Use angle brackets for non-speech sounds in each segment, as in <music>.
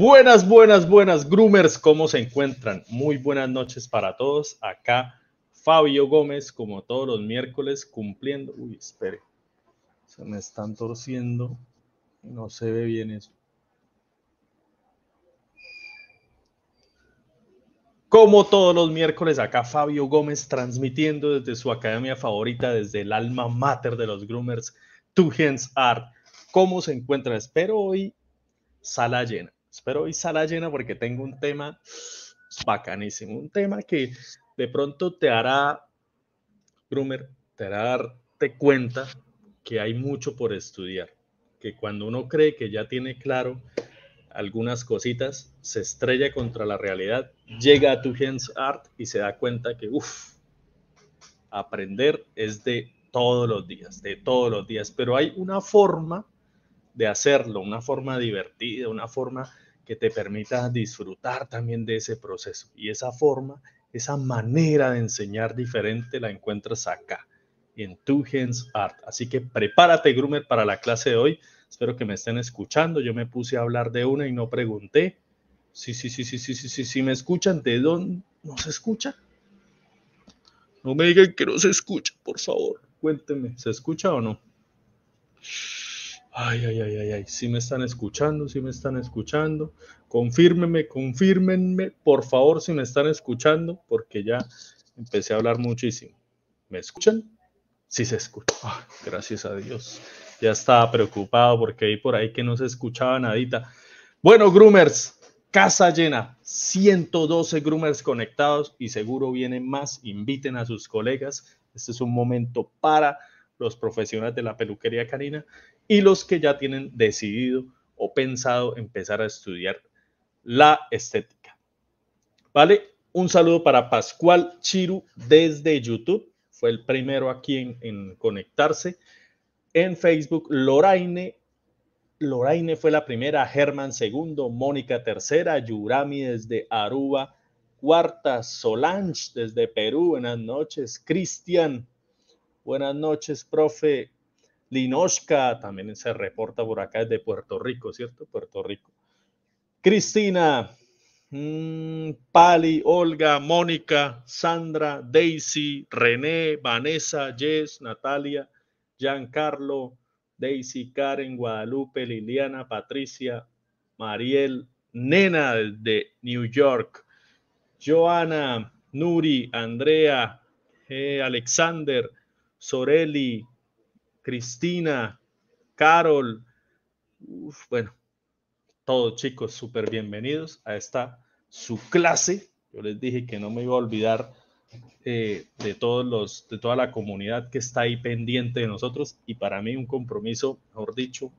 Buenas, buenas, buenas, groomers, ¿cómo se encuentran? Muy buenas noches para todos. Acá Fabio Gómez, como todos los miércoles, cumpliendo. Uy, espere, se me están torciendo. No se ve bien eso. Como todos los miércoles, acá Fabio Gómez transmitiendo desde su academia favorita, desde el alma mater de los groomers, Two Hands Art. ¿Cómo se encuentra? Espero hoy sala llena Espero hoy sala llena porque tengo un tema bacanísimo, un tema que de pronto te hará, Groomer, te hará darte cuenta que hay mucho por estudiar, que cuando uno cree que ya tiene claro algunas cositas, se estrella contra la realidad, llega a tu hands art y se da cuenta que, uff, aprender es de todos los días, de todos los días, pero hay una forma de hacerlo, una forma divertida, una forma que te permita disfrutar también de ese proceso. Y esa forma, esa manera de enseñar diferente la encuentras acá, en Two Hands Art. Así que prepárate, Groomer, para la clase de hoy. Espero que me estén escuchando. Yo me puse a hablar de una y no pregunté. Sí, sí, sí, sí, sí, sí, sí, sí, me escuchan. ¿De dónde? ¿No se escucha? No me digan que no se escucha, por favor. Cuéntenme, ¿se escucha o no? Ay, ay, ay, ay, ay, si me están escuchando, si me están escuchando, confírmenme, confírmenme, por favor, si me están escuchando, porque ya empecé a hablar muchísimo. ¿Me escuchan? Sí se escucha. gracias a Dios. Ya estaba preocupado porque vi por ahí que no se escuchaba nadita. Bueno, groomers, casa llena, 112 groomers conectados y seguro vienen más. Inviten a sus colegas. Este es un momento para los profesionales de la peluquería canina y los que ya tienen decidido o pensado empezar a estudiar la estética. ¿Vale? Un saludo para Pascual Chiru desde YouTube. Fue el primero aquí en, en conectarse. En Facebook, Loraine. Loraine fue la primera, Germán segundo, Mónica tercera, Yurami desde Aruba, cuarta, Solange desde Perú, buenas noches, Cristian, buenas noches, profe, Linosca, también se reporta por acá desde Puerto Rico, ¿cierto? Puerto Rico. Cristina, mm, Pali, Olga, Mónica, Sandra, Daisy, René, Vanessa, Jess, Natalia, Giancarlo, Daisy, Karen, Guadalupe, Liliana, Patricia, Mariel, Nena de New York, Joana, Nuri, Andrea, eh, Alexander, Sorelli, Cristina, Carol, bueno, todos chicos, súper bienvenidos a esta su clase. Yo les dije que no me iba a olvidar eh, de todos los, de toda la comunidad que está ahí pendiente de nosotros y para mí un compromiso, mejor dicho,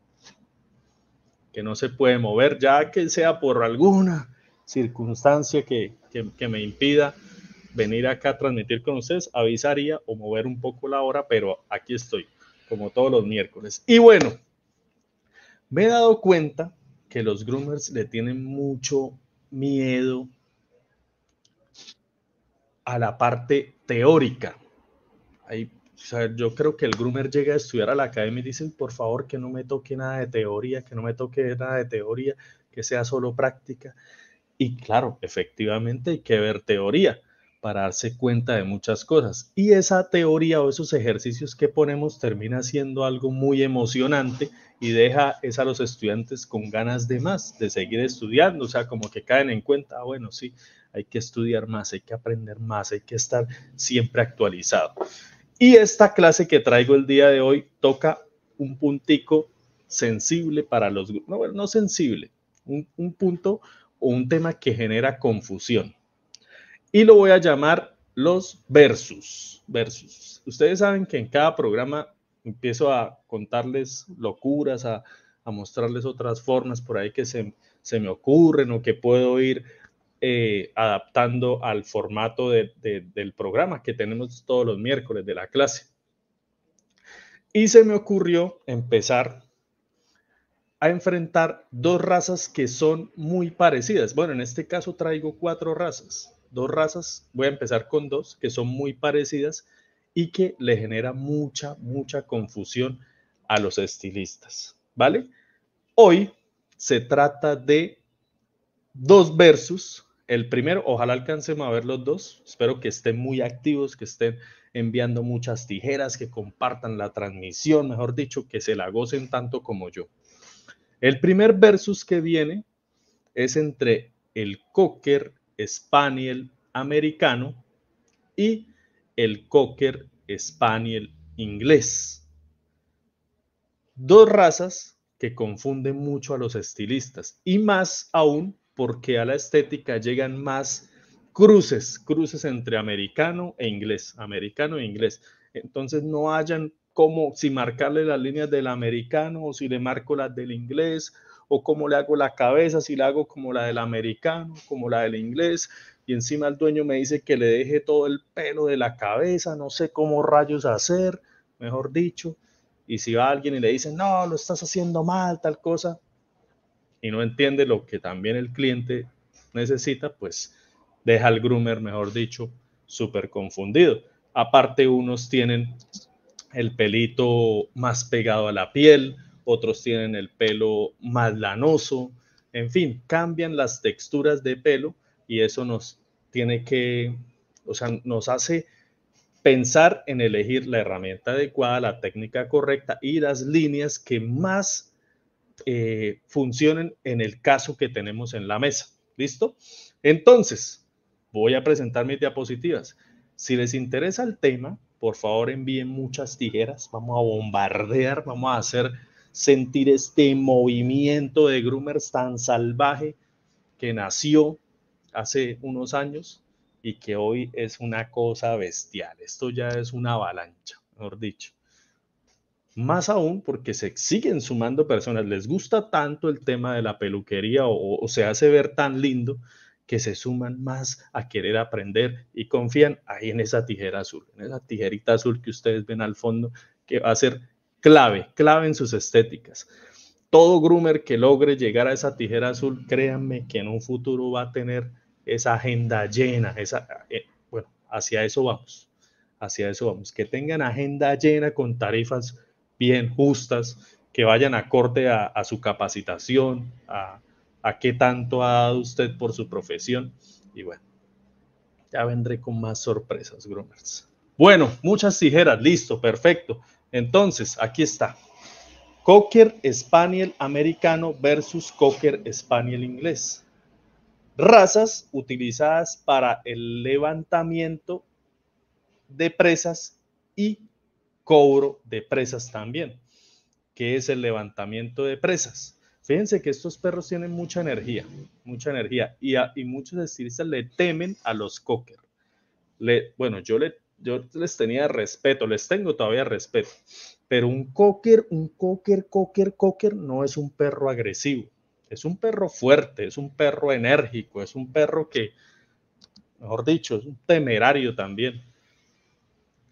que no se puede mover, ya que sea por alguna circunstancia que me impida venir acá a transmitir con ustedes, avisaría o mover un poco la hora, pero aquí estoy como todos los miércoles. Y bueno, me he dado cuenta que los groomers le tienen mucho miedo a la parte teórica. Ahí, yo creo que el groomer llega a estudiar a la academia y dice por favor, que no me toque nada de teoría, que no me toque nada de teoría, que sea solo práctica. Y claro, efectivamente hay que ver teoría, para darse cuenta de muchas cosas. Y esa teoría o esos ejercicios que ponemos termina siendo algo muy emocionante y deja a los estudiantes con ganas de más, de seguir estudiando, o sea, como que caen en cuenta, ah, bueno, sí, hay que estudiar más, hay que aprender más, hay que estar siempre actualizado. Y esta clase que traigo el día de hoy toca un puntico sensible para los grupos, no, no sensible, un punto o un tema que genera confusión y lo voy a llamar los versus. Versus. Ustedes saben que en cada programa empiezo a contarles locuras, a, mostrarles otras formas por ahí que se, me ocurren o que puedo ir eh, adaptando al formato del programa que tenemos todos los miércoles de la clase. Y se me ocurrió empezar a enfrentar dos razas que son muy parecidas. Bueno, en este caso traigo cuatro razas dos razas, voy a empezar con dos, que son muy parecidas y que le genera mucha, mucha confusión a los estilistas, ¿vale? Hoy se trata de dos versus. El primero, ojalá alcancemos a ver los dos. Espero que estén muy activos, que estén enviando muchas tijeras, que compartan la transmisión, mejor dicho, que se la gocen tanto como yo. El primer versus que viene es entre el cocker Spaniel americano y el Cocker Spaniel inglés. Dos razas que confunden mucho a los estilistas y más aún porque a la estética llegan más cruces, cruces entre americano e inglés, americano e inglés. Entonces no hayan como si marcarle las líneas del americano o si le marco las del inglés o cómo le hago la cabeza, si la hago como la del americano, como la del inglés, y encima el dueño me dice que le deje todo el pelo de la cabeza, no sé cómo rayos hacer, mejor dicho, y si va alguien y le dice, no, lo estás haciendo mal, tal cosa, y no entiende lo que también el cliente necesita, pues deja al groomer, mejor dicho, súper confundido. Aparte, unos tienen el pelito más pegado a la piel, otros tienen el pelo más lanoso, en fin, cambian las texturas de pelo y eso nos tiene que, o sea, nos hace pensar en elegir la herramienta adecuada, la técnica correcta y las líneas que más eh, funcionen en el caso que tenemos en la mesa. ¿Listo? Entonces, voy a presentar mis diapositivas. Si les interesa el tema, por favor envíen muchas tijeras. Vamos a bombardear, vamos a hacer sentir este movimiento de groomers tan salvaje que nació hace unos años y que hoy es una cosa bestial. Esto ya es una avalancha, mejor dicho. Más aún porque se siguen sumando personas. Les gusta tanto el tema de la peluquería o, se hace ver tan lindo que se suman más a querer aprender y confían ahí en esa tijera azul, en esa tijerita azul que ustedes ven al fondo, que va a ser clave, clave en sus estéticas. Todo groomer que logre llegar a esa tijera azul, créanme que en un futuro va a tener esa agenda llena, esa, eh, bueno, hacia eso vamos, hacia eso vamos, que tengan agenda llena con tarifas bien justas, que vayan acorde a, a su capacitación, a, a qué tanto ha dado usted por su profesión y bueno, ya vendré con más sorpresas, groomers. Bueno, muchas tijeras, listo, perfecto. Entonces, aquí está. Cocker Spaniel americano versus Cocker Spaniel inglés. Razas utilizadas para el levantamiento de presas y cobro de presas también, que es el levantamiento de presas. Fíjense que estos perros tienen mucha energía, mucha energía, y, muchos estilistas le temen a los cocker. bueno, yo le yo les tenía respeto, les tengo todavía respeto, pero un cocker, un cocker, cocker, cocker no es un perro agresivo, es un perro fuerte, es un perro enérgico, es un perro que, mejor dicho, es un temerario también.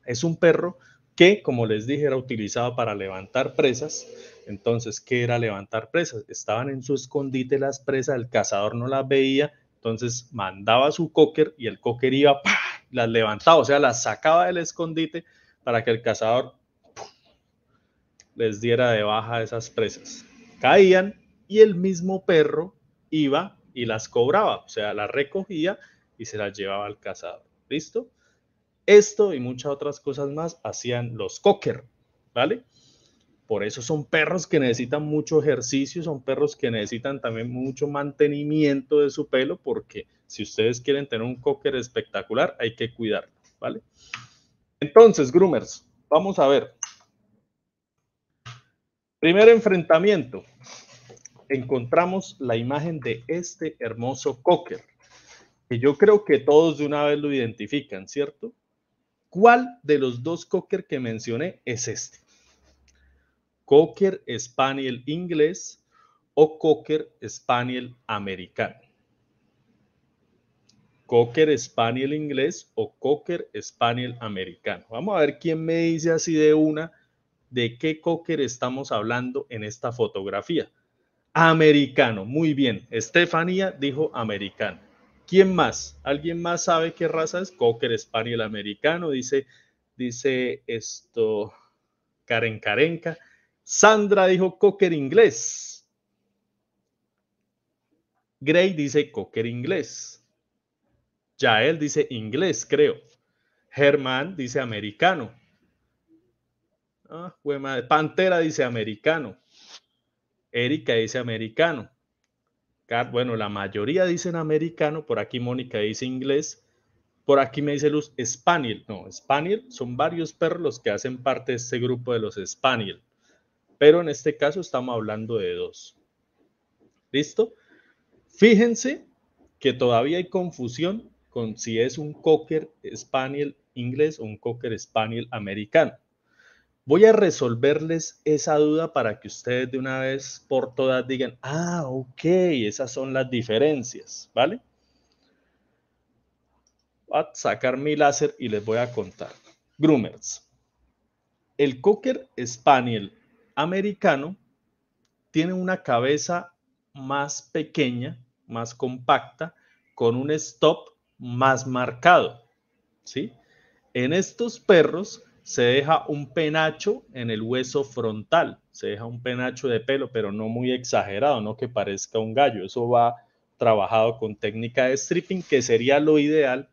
Es un perro que, como les dije, era utilizado para levantar presas. Entonces, ¿qué era levantar presas? Estaban en su escondite las presas, el cazador no las veía, entonces mandaba su cocker y el cocker iba ¡pah! las levantaba, o sea, las sacaba del escondite para que el cazador les diera de baja esas presas. Caían y el mismo perro iba y las cobraba, o sea, las recogía y se las llevaba al cazador. ¿Listo? Esto y muchas otras cosas más hacían los cocker, ¿vale? Por eso son perros que necesitan mucho ejercicio, son perros que necesitan también mucho mantenimiento de su pelo porque si ustedes quieren tener un cocker espectacular, hay que cuidarlo, ¿vale? Entonces, groomers, vamos a ver. Primer enfrentamiento. Encontramos la imagen de este hermoso cocker, que yo creo que todos de una vez lo identifican, ¿cierto? ¿Cuál de los dos cocker que mencioné es este? Cocker Spaniel inglés o Cocker Spaniel americano. Cocker Spaniel inglés o Cocker Spaniel americano. Vamos a ver quién me dice así de una de qué Cocker estamos hablando en esta fotografía. Americano, muy bien. Estefanía dijo americano. ¿Quién más? ¿Alguien más sabe qué raza es? Cocker Spaniel americano, dice, dice esto Karen Karenka. Sandra dijo Cocker inglés. Gray dice Cocker inglés. Yael dice inglés, creo. Germán dice americano. Ah, Pantera dice americano. Erika dice americano. Bueno, la mayoría dicen americano. Por aquí Mónica dice inglés. Por aquí me dice Luz Spaniel. No, Spaniel son varios perros los que hacen parte de este grupo de los Spaniel. Pero en este caso estamos hablando de dos. ¿Listo? Fíjense que todavía hay confusión con si es un cocker spaniel inglés o un cocker spaniel americano. Voy a resolverles esa duda para que ustedes de una vez por todas digan, ah, ok, esas son las diferencias, ¿vale? Voy a sacar mi láser y les voy a contar. Groomers. El cocker spaniel americano tiene una cabeza más pequeña, más compacta, con un stop más marcado. ¿sí? En estos perros se deja un penacho en el hueso frontal, se deja un penacho de pelo, pero no muy exagerado, no que parezca un gallo. Eso va trabajado con técnica de stripping, que sería lo ideal,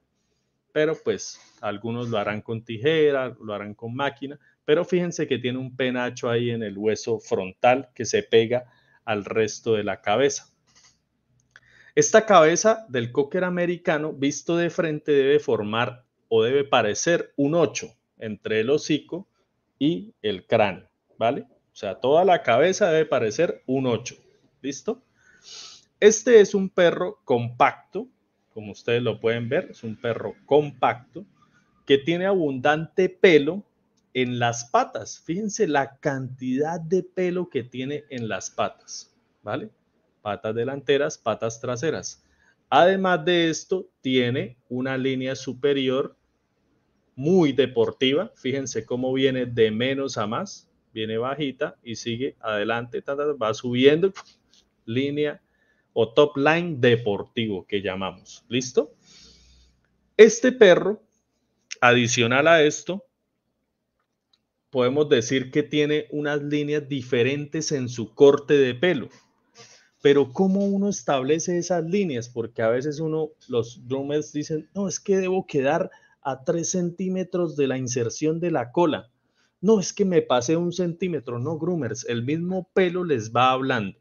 pero pues algunos lo harán con tijera, lo harán con máquina, pero fíjense que tiene un penacho ahí en el hueso frontal que se pega al resto de la cabeza. Esta cabeza del cocker americano visto de frente debe formar o debe parecer un 8 entre el hocico y el cráneo, ¿vale? O sea, toda la cabeza debe parecer un 8, ¿listo? Este es un perro compacto, como ustedes lo pueden ver, es un perro compacto que tiene abundante pelo en las patas. Fíjense la cantidad de pelo que tiene en las patas, ¿vale? patas delanteras, patas traseras. Además de esto, tiene una línea superior muy deportiva. Fíjense cómo viene de menos a más, viene bajita y sigue adelante, va subiendo, línea o top line deportivo que llamamos. ¿Listo? Este perro, adicional a esto, podemos decir que tiene unas líneas diferentes en su corte de pelo pero cómo uno establece esas líneas, porque a veces uno, los groomers dicen, no, es que debo quedar a 3 centímetros de la inserción de la cola. No, es que me pase un centímetro. No, groomers, el mismo pelo les va hablando.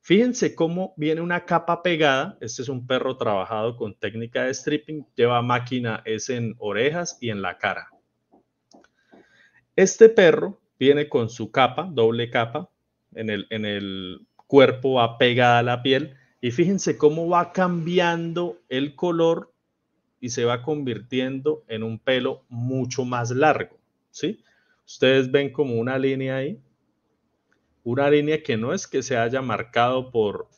Fíjense cómo viene una capa pegada. Este es un perro trabajado con técnica de stripping. Lleva máquina, es en orejas y en la cara. Este perro viene con su capa, doble capa, en el, en el cuerpo apegada a la piel. Y fíjense cómo va cambiando el color y se va convirtiendo en un pelo mucho más largo, ¿sí? Ustedes ven como una línea ahí, una línea que no es que se haya marcado por,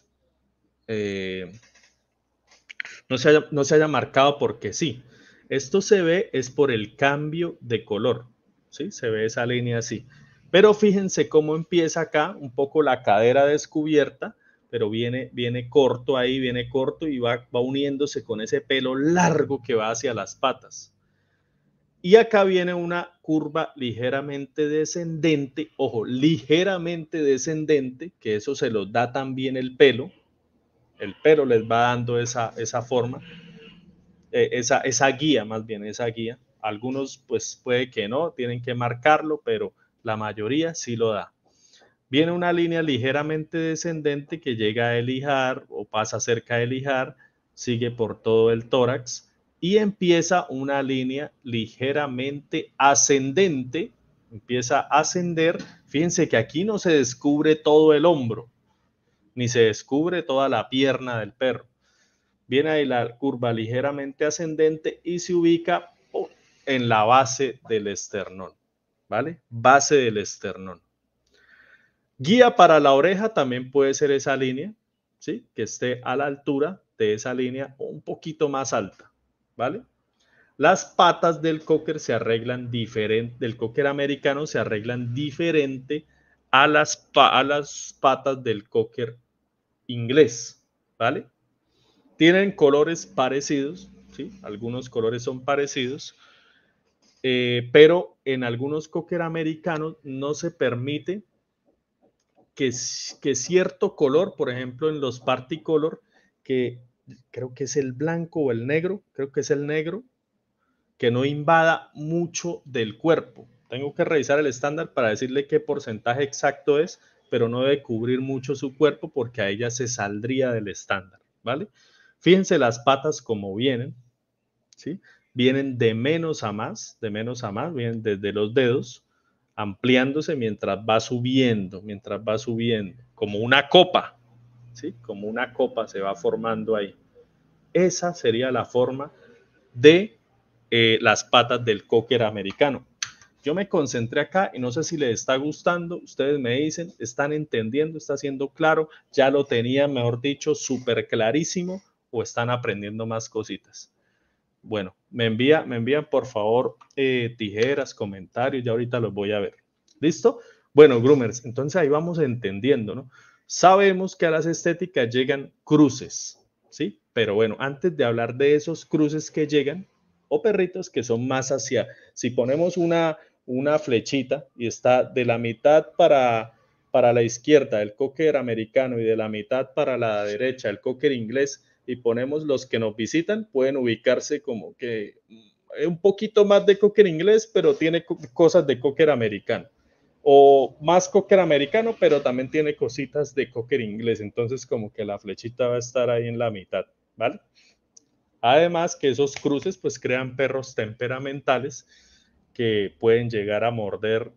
eh, no, se no se haya marcado porque sí. Esto se ve es por el cambio de color, ¿sí? Se ve esa línea así. Pero fíjense cómo empieza acá, un poco la cadera descubierta, pero viene, viene corto ahí, viene corto y va, va uniéndose con ese pelo largo que va hacia las patas. Y acá viene una curva ligeramente descendente, ojo, ligeramente descendente, que eso se los da también el pelo. El pelo les va dando esa, esa forma, eh, esa, esa guía, más bien esa guía. Algunos pues puede que no, tienen que marcarlo, pero la mayoría sí lo da. Viene una línea ligeramente descendente que llega a elijar o pasa cerca de lijar, sigue por todo el tórax y empieza una línea ligeramente ascendente, empieza a ascender. Fíjense que aquí no se descubre todo el hombro, ni se descubre toda la pierna del perro. Viene ahí la curva ligeramente ascendente y se ubica oh, en la base del esternón. ¿vale? Base del esternón. Guía para la oreja también puede ser esa línea, ¿sí? Que esté a la altura de esa línea o un poquito más alta, ¿vale? Las patas del cocker se arreglan diferente, del cocker americano se arreglan diferente a las, patas del cocker inglés, ¿vale? Tienen colores parecidos, ¿sí? Algunos colores son parecidos, eh, pero en algunos cocker americanos no se permite que, cierto color, por ejemplo en los color, que creo que es el blanco o el negro, creo que es el negro, que no invada mucho del cuerpo. Tengo que revisar el estándar para decirle qué porcentaje exacto es, pero no debe cubrir mucho su cuerpo porque a ella se saldría del estándar, ¿vale? Fíjense las patas como vienen, ¿sí? vienen de menos a más, de menos a más, vienen desde los dedos, ampliándose mientras va subiendo, mientras va subiendo, como una copa, ¿sí? Como una copa se va formando ahí. Esa sería la forma de eh, las patas del cocker americano. Yo me concentré acá y no sé si les está gustando, ustedes me dicen, están entendiendo, está siendo claro, ya lo tenía, mejor dicho, súper clarísimo o están aprendiendo más cositas. Bueno, me envía, me envían por favor eh, tijeras, comentarios, ya ahorita los voy a ver. ¿Listo? Bueno, groomers, entonces ahí vamos entendiendo, ¿no? Sabemos que a las estéticas llegan cruces, ¿sí? Pero bueno, antes de hablar de esos cruces que llegan, o perritos que son más hacia, si ponemos una, una flechita y está de la mitad para, para la izquierda el cocker americano y de la mitad para la derecha el cocker inglés, y ponemos los que nos visitan, pueden ubicarse como que mm, un poquito más de cocker inglés, pero tiene cosas de cocker americano. O más cocker americano, pero también tiene cositas de cocker inglés. Entonces, como que la flechita va a estar ahí en la mitad, ¿vale? Además que esos cruces pues crean perros temperamentales que pueden llegar a morder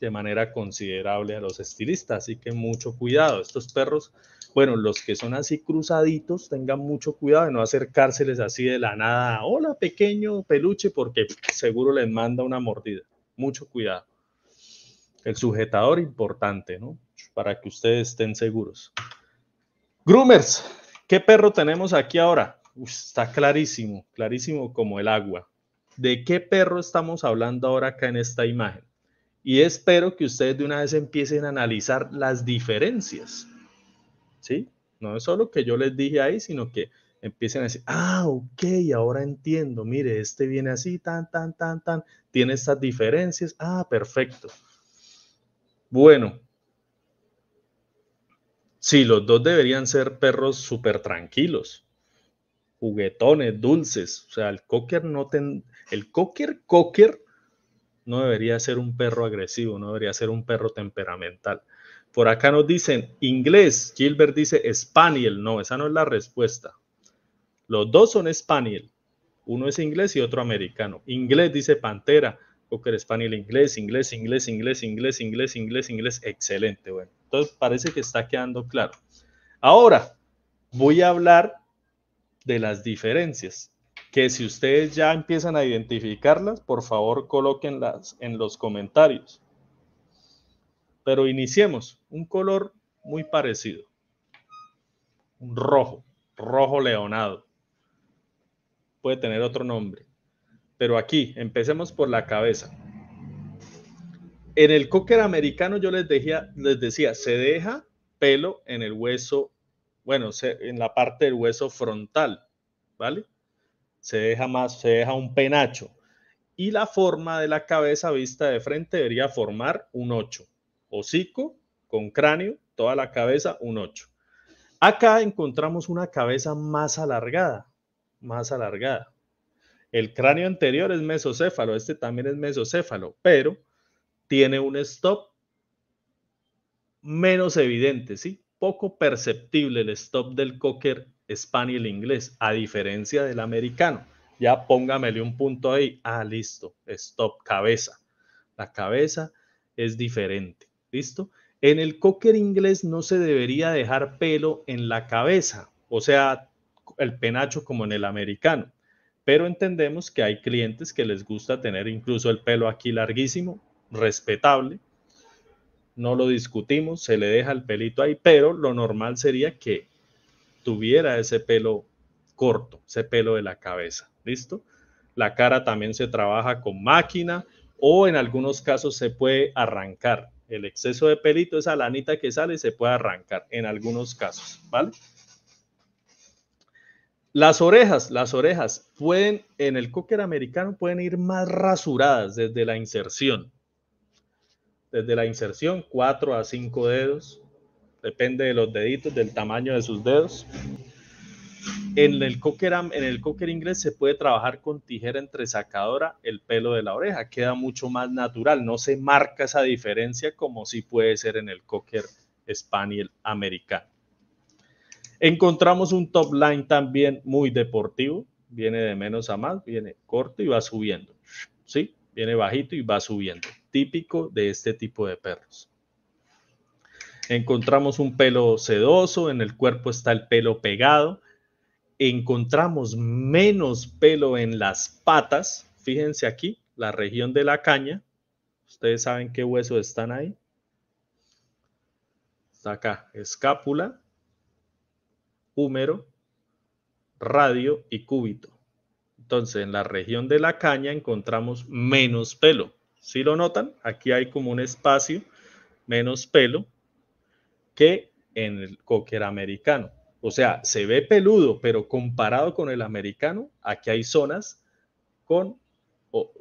de manera considerable a los estilistas. Así que mucho cuidado. Estos perros bueno, los que son así cruzaditos, tengan mucho cuidado de no acercárseles así de la nada, hola pequeño peluche, porque seguro les manda una mordida. Mucho cuidado. El sujetador importante, ¿no? Para que ustedes estén seguros. Groomers, ¿qué perro tenemos aquí ahora? está clarísimo, clarísimo como el agua. ¿De qué perro estamos hablando ahora acá en esta imagen? Y espero que ustedes de una vez empiecen a analizar las diferencias ¿sí? No es solo que yo les dije ahí, sino que empiecen a decir, ah, ok, ahora entiendo, mire, este viene así, tan, tan, tan, tan, tiene estas diferencias, ah, perfecto. Bueno, sí, los dos deberían ser perros súper tranquilos, juguetones, dulces, o sea, el cocker no ten, el cocker, cocker, no debería ser un perro agresivo, no debería ser un perro temperamental. Por acá nos dicen inglés. Gilbert dice Spaniel. No, esa no es la respuesta. Los dos son Spaniel. Uno es inglés y otro americano. Inglés dice Pantera. Cocker Spaniel inglés, inglés, inglés, inglés, inglés, inglés, inglés, inglés. Excelente. Bueno, entonces parece que está quedando claro. Ahora voy a hablar de las diferencias. Que si ustedes ya empiezan a identificarlas, por favor colóquenlas en los comentarios pero iniciemos un color muy parecido. Un rojo, rojo leonado. Puede tener otro nombre. Pero aquí, empecemos por la cabeza. En el cocker americano yo les, les decía, se deja pelo en el hueso, bueno, en la parte del hueso frontal, ¿vale? Se deja más, se deja un penacho. Y la forma de la cabeza vista de frente debería formar un 8 hocico con cráneo, toda la cabeza, un 8. Acá encontramos una cabeza más alargada, más alargada. El cráneo anterior es mesocéfalo, este también es mesocéfalo, pero tiene un stop menos evidente, ¿sí? Poco perceptible el stop del cocker español inglés, a diferencia del americano. Ya póngamele un punto ahí. Ah, listo, stop, cabeza. La cabeza es diferente. ¿Listo? En el cocker inglés no se debería dejar pelo en la cabeza, o sea, el penacho como en el americano. Pero entendemos que hay clientes que les gusta tener incluso el pelo aquí larguísimo, respetable. No lo discutimos, se le deja el pelito ahí, pero lo normal sería que tuviera ese pelo corto, ese pelo de la cabeza. ¿Listo? La cara también se trabaja con máquina o en algunos casos se puede arrancar el exceso de pelito, esa lanita que sale, se puede arrancar en algunos casos, ¿vale? Las orejas, las orejas pueden, en el cocker americano, pueden ir más rasuradas desde la inserción. Desde la inserción, cuatro a cinco dedos, depende de los deditos, del tamaño de sus dedos. En el cocker, en el inglés se puede trabajar con tijera entresacadora el pelo de la oreja, queda mucho más natural, no se marca esa diferencia como sí puede ser en el cocker español americano. Encontramos un top line también muy deportivo, viene de menos a más, viene corto y va subiendo, ¿sí? Viene bajito y va subiendo, típico de este tipo de perros. Encontramos un pelo sedoso, en el cuerpo está el pelo pegado, encontramos menos pelo en las patas, fíjense aquí, la región de la caña, ustedes saben qué huesos están ahí. Está acá, escápula, húmero, radio y cúbito. Entonces, en la región de la caña encontramos menos pelo. Si lo notan? Aquí hay como un espacio, menos pelo, que en el cocker americano. O sea, se ve peludo, pero comparado con el americano, aquí hay zonas con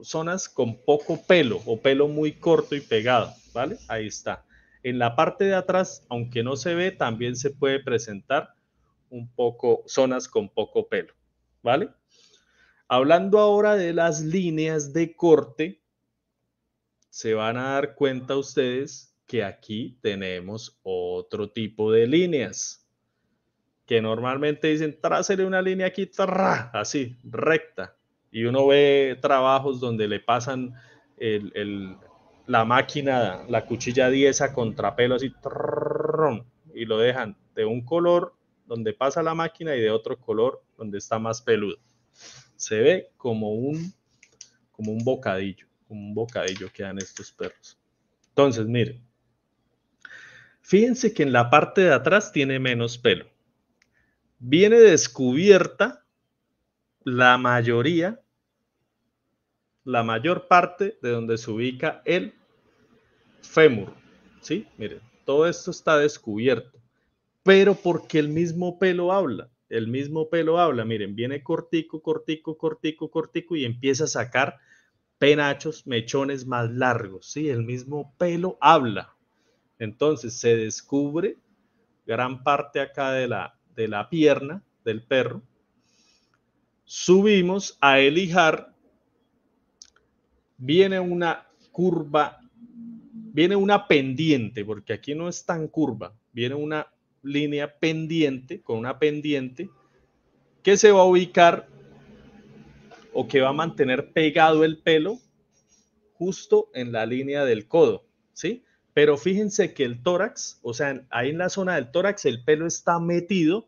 zonas con poco pelo o pelo muy corto y pegado, ¿vale? Ahí está. En la parte de atrás, aunque no se ve, también se puede presentar un poco zonas con poco pelo, ¿vale? Hablando ahora de las líneas de corte, se van a dar cuenta ustedes que aquí tenemos otro tipo de líneas que normalmente dicen, trásele una línea aquí, así, recta. Y uno ve trabajos donde le pasan la máquina, la cuchilla 10 a contrapelo, así, y lo dejan de un color donde pasa la máquina y de otro color donde está más peludo. Se ve como un, como un bocadillo, como un bocadillo que dan estos perros. Entonces, miren, fíjense que en la parte de atrás tiene menos pelo viene descubierta la mayoría, la mayor parte de donde se ubica el fémur. ¿Sí? Miren, todo esto está descubierto, pero porque el mismo pelo habla, el mismo pelo habla, miren, viene cortico, cortico, cortico, cortico y empieza a sacar penachos, mechones más largos, ¿sí? El mismo pelo habla. Entonces se descubre gran parte acá de la, de la pierna del perro, subimos a Elijar, viene una curva, viene una pendiente, porque aquí no es tan curva, viene una línea pendiente, con una pendiente, que se va a ubicar o que va a mantener pegado el pelo justo en la línea del codo, ¿sí? Pero fíjense que el tórax, o sea, ahí en la zona del tórax el pelo está metido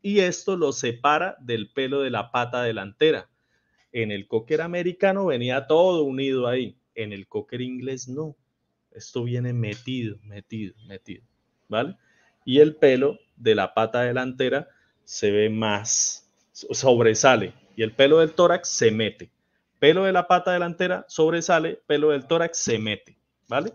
y esto lo separa del pelo de la pata delantera. En el cocker americano venía todo unido ahí, en el cocker inglés no. Esto viene metido, metido, metido, ¿vale? Y el pelo de la pata delantera se ve más, sobresale, y el pelo del tórax se mete. Pelo de la pata delantera sobresale, pelo del tórax se mete, ¿vale?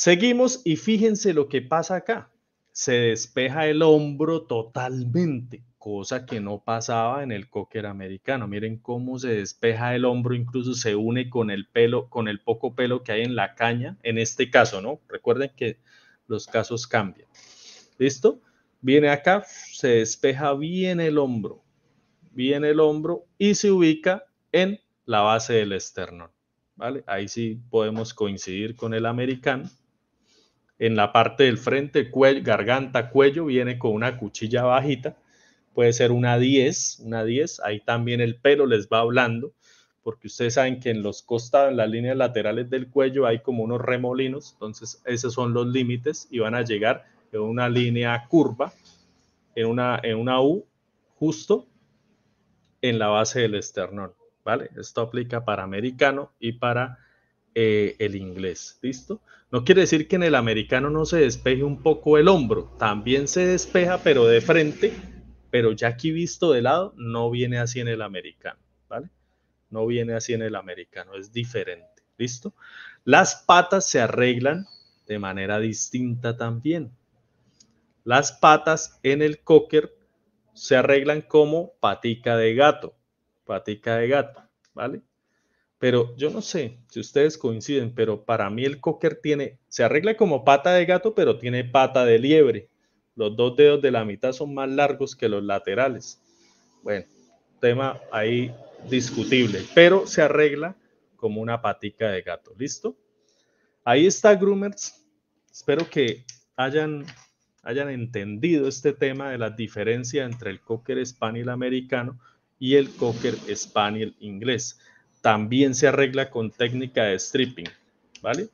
Seguimos y fíjense lo que pasa acá. Se despeja el hombro totalmente, cosa que no pasaba en el cocker americano. Miren cómo se despeja el hombro, incluso se une con el pelo, con el poco pelo que hay en la caña, en este caso, ¿no? Recuerden que los casos cambian. ¿Listo? Viene acá, se despeja bien el hombro, bien el hombro y se ubica en la base del esternón. ¿Vale? Ahí sí podemos coincidir con el americano en la parte del frente, cuello, garganta, cuello, viene con una cuchilla bajita, puede ser una 10, una 10, ahí también el pelo les va hablando, porque ustedes saben que en los costados, en las líneas laterales del cuello hay como unos remolinos, entonces esos son los límites y van a llegar en una línea curva, en una, en una U, justo en la base del esternón, ¿vale? Esto aplica para americano y para eh, el inglés, ¿listo? No quiere decir que en el americano no se despeje un poco el hombro, también se despeja, pero de frente, pero ya aquí visto de lado, no viene así en el americano, ¿vale? No viene así en el americano, es diferente, ¿listo? Las patas se arreglan de manera distinta también. Las patas en el cocker se arreglan como patica de gato, patica de gato, ¿vale? Pero yo no sé si ustedes coinciden, pero para mí el cocker tiene, se arregla como pata de gato, pero tiene pata de liebre. Los dos dedos de la mitad son más largos que los laterales. Bueno, tema ahí discutible, pero se arregla como una patica de gato. ¿Listo? Ahí está Groomers. Espero que hayan, hayan entendido este tema de la diferencia entre el cocker español americano y el cocker español inglés también se arregla con técnica de stripping, ¿vale?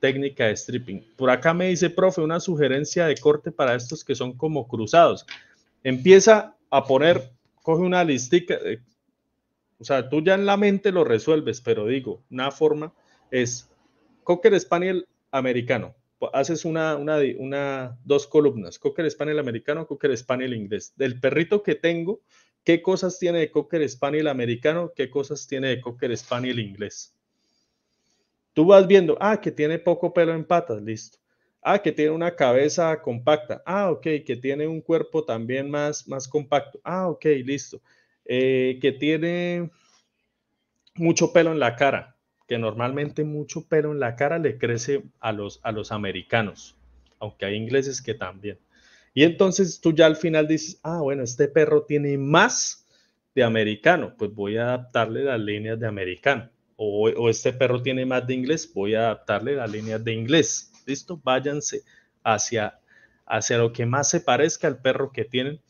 Técnica de stripping. Por acá me dice, profe, una sugerencia de corte para estos que son como cruzados. Empieza a poner, coge una listica, eh, o sea, tú ya en la mente lo resuelves, pero digo, una forma es Cocker Spaniel americano. Haces una, una, una, dos columnas, Cocker Spaniel americano, Cocker Spaniel inglés. Del perrito que tengo, ¿Qué cosas tiene de Cocker Spaniel americano? ¿Qué cosas tiene de Cocker Spaniel inglés? Tú vas viendo, ah, que tiene poco pelo en patas, listo. Ah, que tiene una cabeza compacta. Ah, ok, que tiene un cuerpo también más, más compacto. Ah, ok, listo. Eh, que tiene mucho pelo en la cara, que normalmente mucho pelo en la cara le crece a los, a los americanos, aunque hay ingleses que también. Y entonces tú ya al final dices, ah, bueno, este perro tiene más de americano, pues voy a adaptarle las líneas de americano. O, este perro tiene más de inglés, voy a adaptarle las líneas de inglés. Listo, váyanse hacia, hacia lo que más se parezca al perro que tienen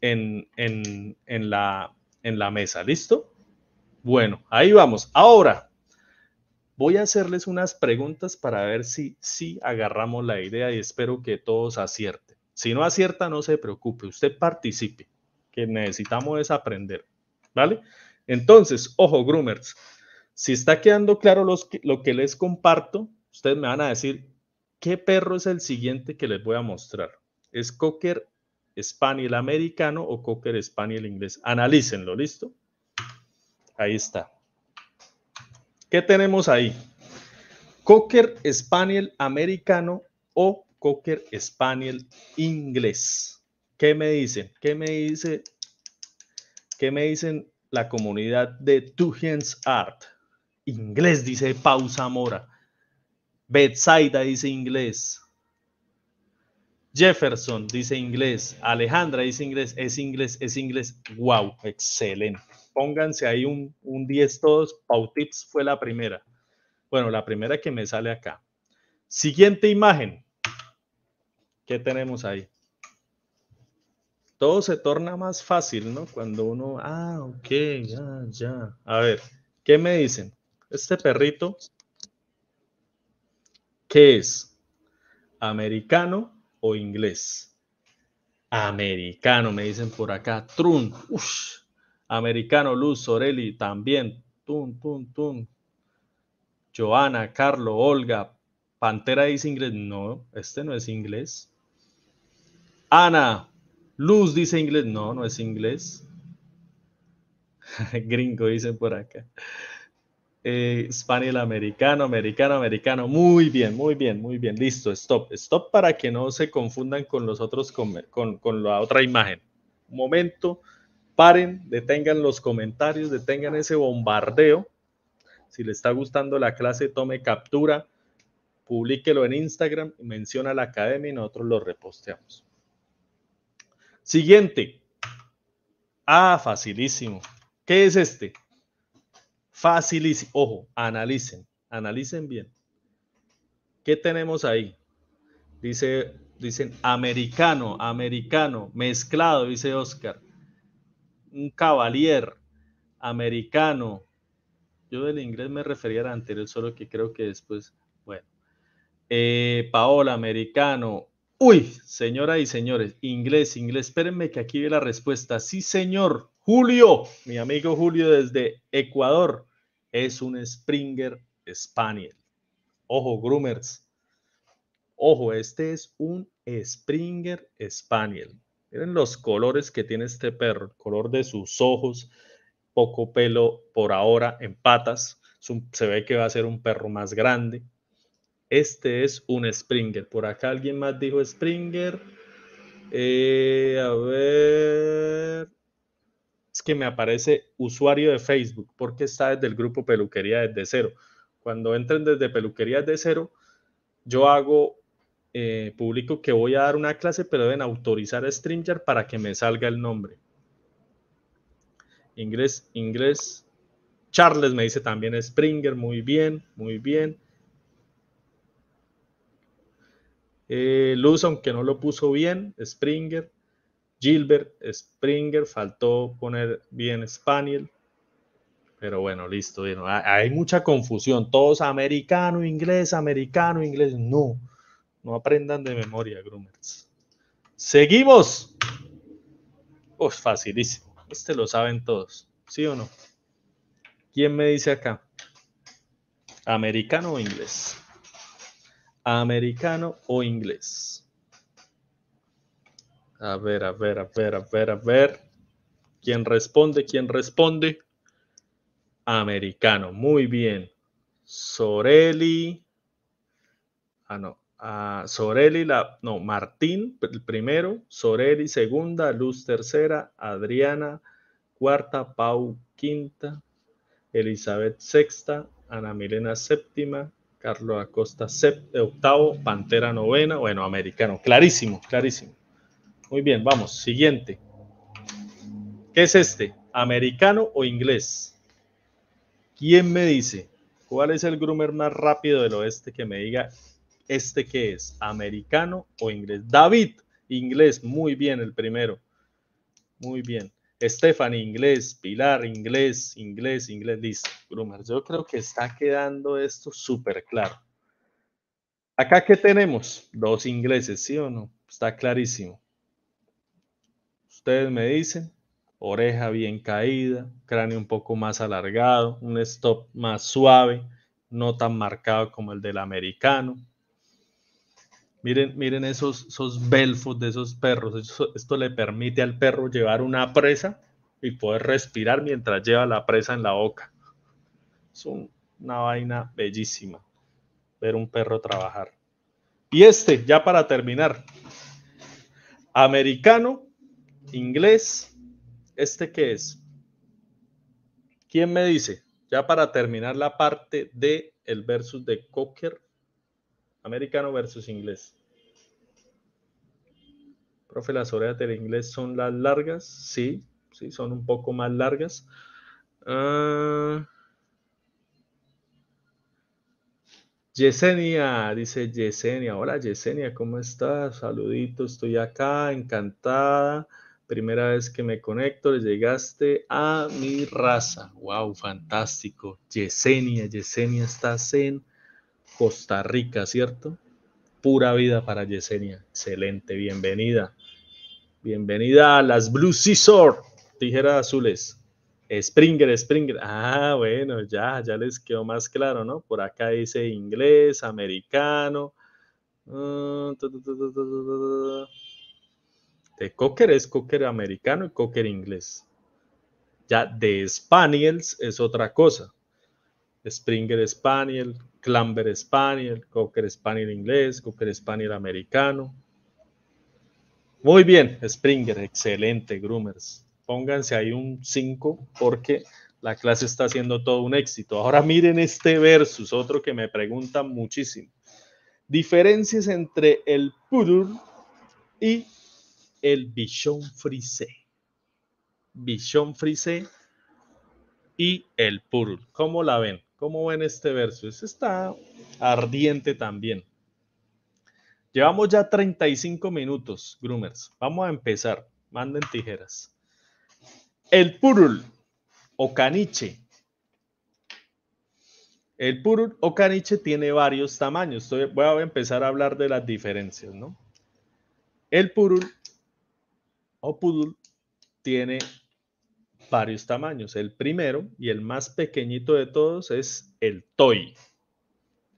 en, en, en la, en la mesa. ¿Listo? Bueno, ahí vamos. Ahora, voy a hacerles unas preguntas para ver si, si agarramos la idea y espero que todos acierten. Si no acierta, no se preocupe, usted participe, que necesitamos es aprender, ¿vale? Entonces, ojo, groomers, si está quedando claro lo que les comparto, ustedes me van a decir, ¿qué perro es el siguiente que les voy a mostrar? ¿Es Cocker Spaniel americano o Cocker Spaniel inglés? Analícenlo, ¿listo? Ahí está. ¿Qué tenemos ahí? Cocker Spaniel americano o Cocker Spaniel inglés. ¿Qué me dicen? ¿Qué me dice? ¿Qué me dicen la comunidad de Two Art? Inglés dice Pausa Mora. Betsaida dice inglés. Jefferson dice inglés. Alejandra dice inglés. Es inglés, es inglés. Wow, excelente. Pónganse ahí un, un 10 todos. Pautips fue la primera. Bueno, la primera que me sale acá. Siguiente imagen. ¿Qué tenemos ahí? Todo se torna más fácil, ¿no? Cuando uno, ah, ok, ya, ya. A ver, ¿qué me dicen? Este perrito, ¿qué es? ¿Americano o inglés? Americano, me dicen por acá. Trun, uff. Americano, Luz, Sorelli, también. Tun, tun, tun. Joana, Carlo, Olga, Pantera dice inglés. No, este no es inglés. Ana, luz dice inglés. No, no es inglés. <laughs> Gringo dicen por acá. Eh, americano, americano, americano. Muy bien, muy bien, muy bien. Listo, stop. Stop para que no se confundan con los otros, con, la otra imagen. Un momento, paren, detengan los comentarios, detengan ese bombardeo. Si le está gustando la clase, tome captura, publíquelo en Instagram, menciona la academia y nosotros lo reposteamos. Siguiente. Ah, facilísimo. ¿Qué es este? Facilísimo. Ojo, analicen, analicen bien. ¿Qué tenemos ahí? Dice, dicen americano, americano, mezclado, dice Oscar. Un cavalier, americano. Yo del inglés me refería al anterior, solo que creo que después, bueno. Eh, Paola, americano, Uy, señoras y señores, inglés, inglés, espérenme que aquí ve la respuesta. Sí, señor, Julio, mi amigo Julio desde Ecuador, es un Springer Spaniel. Ojo, Groomers. Ojo, este es un Springer Spaniel. Miren los colores que tiene este perro, el color de sus ojos, poco pelo por ahora en patas. se ve que va a ser un perro más grande, este es un Springer. Por acá alguien más dijo Springer. Eh, a ver. Es que me aparece usuario de Facebook porque está desde el grupo Peluquería desde cero. Cuando entren desde Peluquería desde cero, yo hago, eh, Publico que voy a dar una clase, pero deben autorizar a Springer para que me salga el nombre. Inglés, inglés. Charles me dice también Springer, muy bien, muy bien. Eh, Luz, aunque no lo puso bien, Springer, Gilbert, Springer, faltó poner bien Spaniel. Pero bueno, listo. Hay mucha confusión. Todos americano, inglés, americano, inglés. No, no aprendan de memoria, Groomers. Seguimos. Pues facilísimo. Este lo saben todos. ¿Sí o no? ¿Quién me dice acá? ¿Americano o inglés? americano o inglés. A ver, a ver, a ver, a ver, a ver. ¿Quién responde? ¿Quién responde? Americano. Muy bien. Sorelli. Ah, no. Ah, Sorelli, la, no, Martín, el primero. Sorelli, segunda. Luz, tercera. Adriana, cuarta. Pau, quinta. Elizabeth, sexta. Ana Milena, séptima. Carlos Acosta, de eh, octavo, Pantera novena, bueno, americano, clarísimo, clarísimo. Muy bien, vamos, siguiente. ¿Qué es este? ¿Americano o inglés? ¿Quién me dice? ¿Cuál es el groomer más rápido del oeste que me diga este qué es? ¿Americano o inglés? David, inglés, muy bien el primero. Muy bien. Stephanie, inglés, Pilar, inglés, inglés, inglés, listo. Grumers, yo creo que está quedando esto súper claro. Acá, ¿qué tenemos? Dos ingleses, ¿sí o no? Está clarísimo. Ustedes me dicen, oreja bien caída, cráneo un poco más alargado, un stop más suave, no tan marcado como el del americano, Miren, miren esos, belfos de esos perros. Esto, le permite al perro llevar una presa y poder respirar mientras lleva la presa en la boca. Es una vaina bellísima ver un perro trabajar. Y este, ya para terminar, americano, inglés, ¿este qué es? ¿Quién me dice? Ya para terminar la parte de el versus de Cocker Americano versus inglés. Profe, las orejas del inglés son las largas. Sí, sí, son un poco más largas. Ah. Yesenia, dice Yesenia. Hola Yesenia, ¿cómo estás? Saludito, estoy acá, encantada. Primera vez que me conecto, llegaste a mi raza. ¡Wow! Fantástico. Yesenia, Yesenia, estás en Costa Rica, ¿cierto? Pura vida para Yesenia. Excelente, bienvenida. Bienvenida a las Blue Scissor, tijeras azules. Springer, Springer. Ah, bueno, ya, ya les quedó más claro, ¿no? Por acá dice inglés, americano. De cocker es cocker americano y cocker inglés. Ya de spaniels es otra cosa. Springer Spaniel, Clamber Spaniel, Cocker Spaniel inglés, Cocker Spaniel americano. Muy bien, Springer, excelente, Groomers. Pónganse ahí un 5 porque la clase está haciendo todo un éxito. Ahora miren este versus, otro que me preguntan muchísimo. Diferencias entre el Pudul y el Bichon Frise. Bichon Frise y el Pudul. ¿Cómo la ven? ¿Cómo ven este verso? es está ardiente también. Llevamos ya 35 minutos, Groomers. Vamos a empezar. Manden tijeras. El purul o caniche. El purul o caniche tiene varios tamaños. voy a empezar a hablar de las diferencias, ¿no? El purul o pudul tiene varios tamaños. El primero y el más pequeñito de todos es el toy.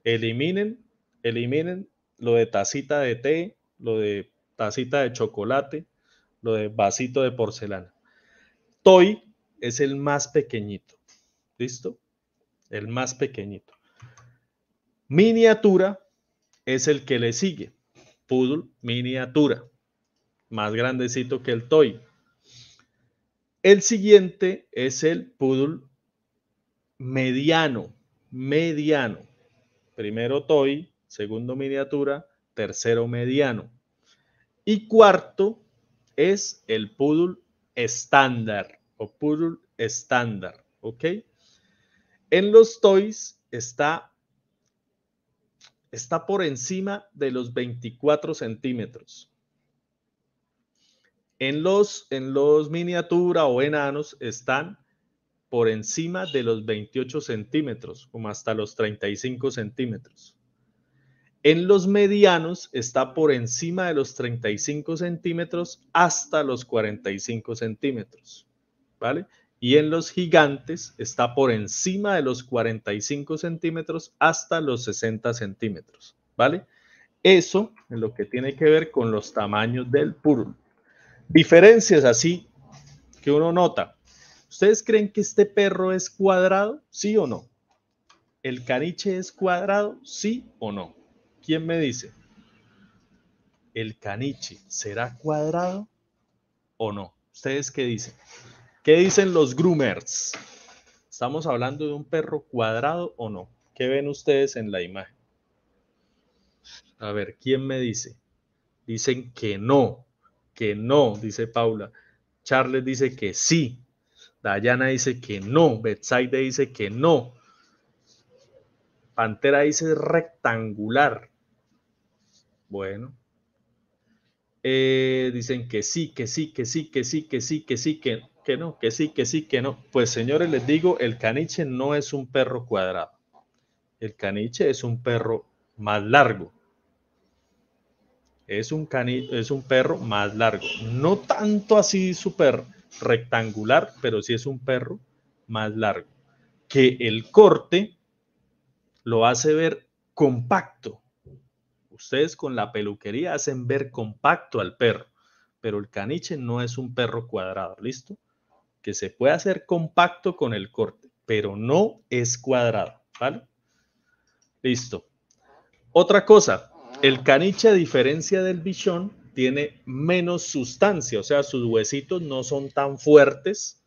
Eliminen, eliminen lo de tacita de té, lo de tacita de chocolate, lo de vasito de porcelana. Toy es el más pequeñito. ¿Listo? El más pequeñito. Miniatura es el que le sigue. Poodle, miniatura. Más grandecito que el toy. El siguiente es el poodle mediano, mediano. Primero toy, segundo miniatura, tercero mediano. Y cuarto es el poodle estándar o poodle estándar, ¿ok? En los toys está, está por encima de los 24 centímetros. En los, en los miniatura o enanos están por encima de los 28 centímetros, como hasta los 35 centímetros. En los medianos está por encima de los 35 centímetros hasta los 45 centímetros, ¿vale? Y en los gigantes está por encima de los 45 centímetros hasta los 60 centímetros, ¿vale? Eso es lo que tiene que ver con los tamaños del puro. Diferencias así que uno nota. ¿Ustedes creen que este perro es cuadrado? ¿Sí o no? ¿El caniche es cuadrado? ¿Sí o no? ¿Quién me dice? ¿El caniche será cuadrado o no? ¿Ustedes qué dicen? ¿Qué dicen los groomers? ¿Estamos hablando de un perro cuadrado o no? ¿Qué ven ustedes en la imagen? A ver, ¿quién me dice? Dicen que no que no, dice Paula. Charles dice que sí. Dayana dice que no. Betsaide dice que no. Pantera dice rectangular. Bueno. Eh, dicen que sí, que sí, que sí, que sí, que sí, que sí, que, que no, que sí, que sí, que no. Pues señores, les digo, el caniche no es un perro cuadrado. El caniche es un perro más largo. Es un, es un perro más largo. No tanto así súper rectangular, pero sí es un perro más largo. Que el corte lo hace ver compacto. Ustedes con la peluquería hacen ver compacto al perro, pero el caniche no es un perro cuadrado, ¿listo? Que se puede hacer compacto con el corte, pero no es cuadrado, ¿vale? Listo. Otra cosa, el caniche, a diferencia del bichón, tiene menos sustancia, o sea, sus huesitos no son tan fuertes,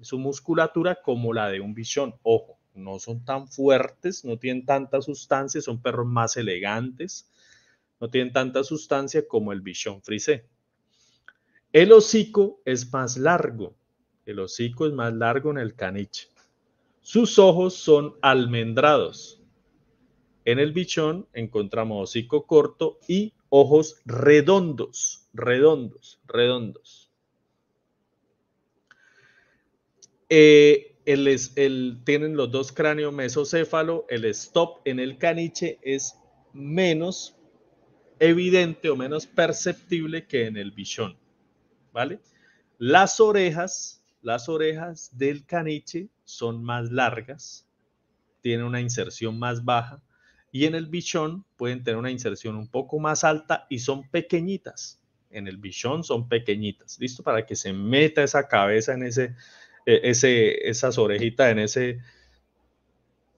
su musculatura como la de un bichón. Ojo, no son tan fuertes, no tienen tanta sustancia, son perros más elegantes, no tienen tanta sustancia como el bichón frisé. El hocico es más largo, el hocico es más largo en el caniche. Sus ojos son almendrados, en el bichón encontramos hocico corto y ojos redondos, redondos, redondos. Eh, tienen los dos cráneos mesocéfalo, el stop en el caniche es menos evidente o menos perceptible que en el bichón, ¿vale? Las orejas, las orejas del caniche son más largas, tienen una inserción más baja, y en el bichón pueden tener una inserción un poco más alta y son pequeñitas. En el bichón son pequeñitas, listo, para que se meta esa cabeza en ese, eh, ese esas orejitas en ese,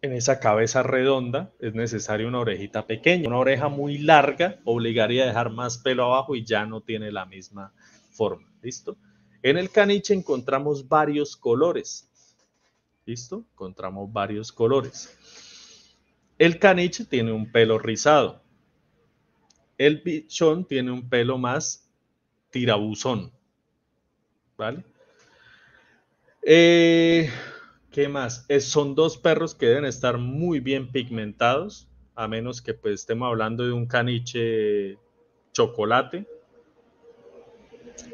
en esa cabeza redonda es necesaria una orejita pequeña. Una oreja muy larga obligaría a dejar más pelo abajo y ya no tiene la misma forma. ¿Listo? En el caniche encontramos varios colores. ¿Listo? Encontramos varios colores. El caniche tiene un pelo rizado. El bichón tiene un pelo más tirabuzón. ¿Vale? Eh, ¿Qué más? son dos perros que deben estar muy bien pigmentados, a menos que pues, estemos hablando de un caniche chocolate,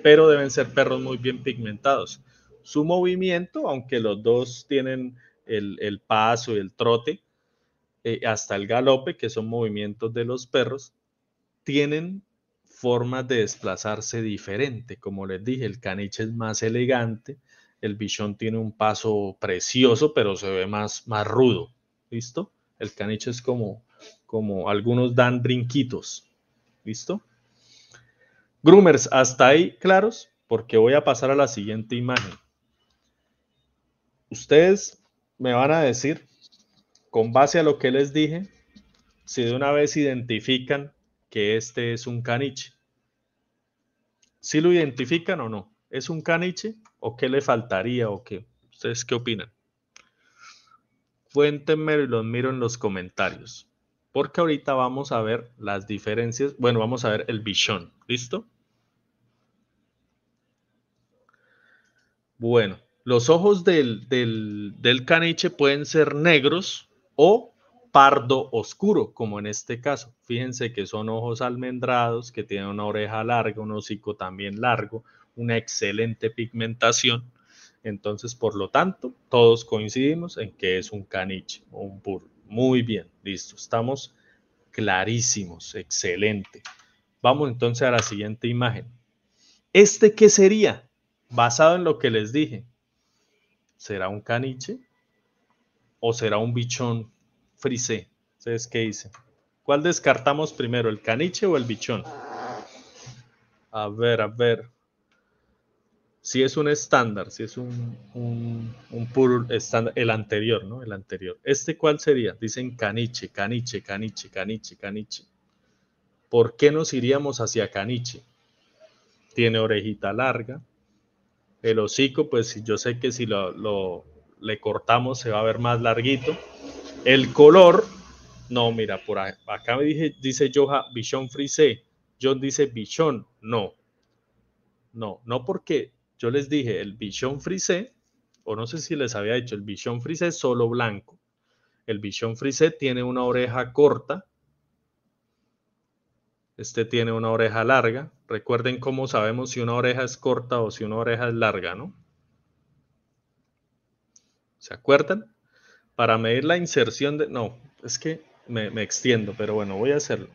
pero deben ser perros muy bien pigmentados. Su movimiento, aunque los dos tienen el paso y el trote, eh, hasta el galope, que son movimientos de los perros, tienen formas de desplazarse diferente. Como les dije, el caniche es más elegante, el bichón tiene un paso precioso, pero se ve más, más rudo. ¿Listo? El caniche es como, como algunos dan brinquitos. ¿Listo? Groomers, hasta ahí, claros, porque voy a pasar a la siguiente imagen. Ustedes me van a decir con base a lo que les dije, si de una vez identifican que este es un caniche. Si lo identifican o no, ¿es un caniche o qué le faltaría o qué? ¿Ustedes qué opinan? Cuéntenme y los miro en los comentarios, porque ahorita vamos a ver las diferencias. Bueno, vamos a ver el bichón, ¿listo? Bueno, los ojos del, del caniche pueden ser negros, o pardo oscuro, como en este caso. Fíjense que son ojos almendrados, que tienen una oreja larga, un hocico también largo, una excelente pigmentación. Entonces, por lo tanto, todos coincidimos en que es un caniche o un burro. Muy bien, listo, estamos clarísimos, excelente. Vamos entonces a la siguiente imagen. ¿Este qué sería? Basado en lo que les dije. ¿Será un caniche? ¿O será un bichón frisé. ¿sabes ¿qué hice? ¿Cuál descartamos primero, el caniche o el bichón? A ver, a ver. Si es un estándar, si es un, un, puro estándar, el anterior, ¿no? El anterior. ¿Este cuál sería? Dicen caniche, caniche, caniche, caniche, caniche. ¿Por qué nos iríamos hacia caniche? Tiene orejita larga. El hocico, pues yo sé que si lo, lo, le cortamos se va a ver más larguito el color, no, mira, por acá, me dije, dice Joha, Bichon Frise. John dice Bichon, no. No, no porque yo les dije el Bichon Frise, o no sé si les había dicho, el Bichon Frise es solo blanco. El Bichon Frise tiene una oreja corta. Este tiene una oreja larga. Recuerden cómo sabemos si una oreja es corta o si una oreja es larga, ¿no? ¿Se acuerdan? para medir la inserción de... No, es que me, extiendo, pero bueno, voy a hacerlo.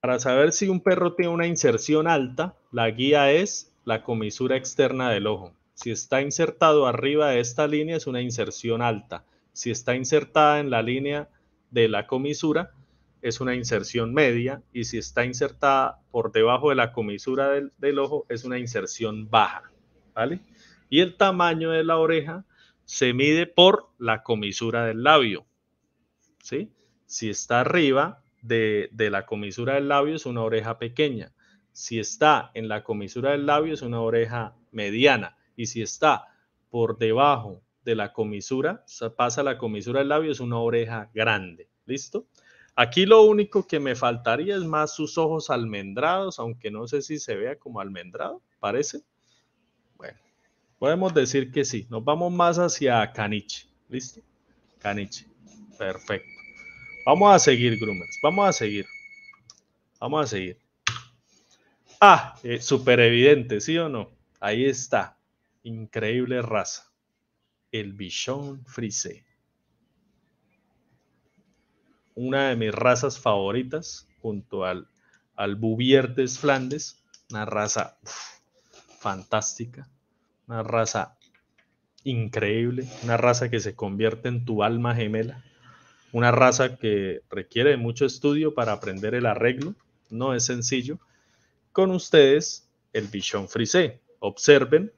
Para saber si un perro tiene una inserción alta, la guía es la comisura externa del ojo. Si está insertado arriba de esta línea es una inserción alta. Si está insertada en la línea de la comisura es una inserción media y si está insertada por debajo de la comisura del, del ojo es una inserción baja. ¿vale? Y el tamaño de la oreja se mide por la comisura del labio. ¿sí? Si está arriba de, de, la comisura del labio es una oreja pequeña. Si está en la comisura del labio es una oreja mediana. Y si está por debajo de la comisura, pasa la comisura del labio, es una oreja grande. ¿Listo? Aquí lo único que me faltaría es más sus ojos almendrados, aunque no sé si se vea como almendrado, parece. Podemos decir que sí. Nos vamos más hacia Caniche. ¿Listo? Caniche. Perfecto. Vamos a seguir, Groomers. Vamos a seguir. Vamos a seguir. Ah, eh, super súper evidente, ¿sí o no? Ahí está. Increíble raza. El Bichon Frisé. Una de mis razas favoritas, junto al, al des Flandes. Una raza fantástica una raza increíble, una raza que se convierte en tu alma gemela, una raza que requiere mucho estudio para aprender el arreglo, no es sencillo. Con ustedes, el Bichon Frisé. Observen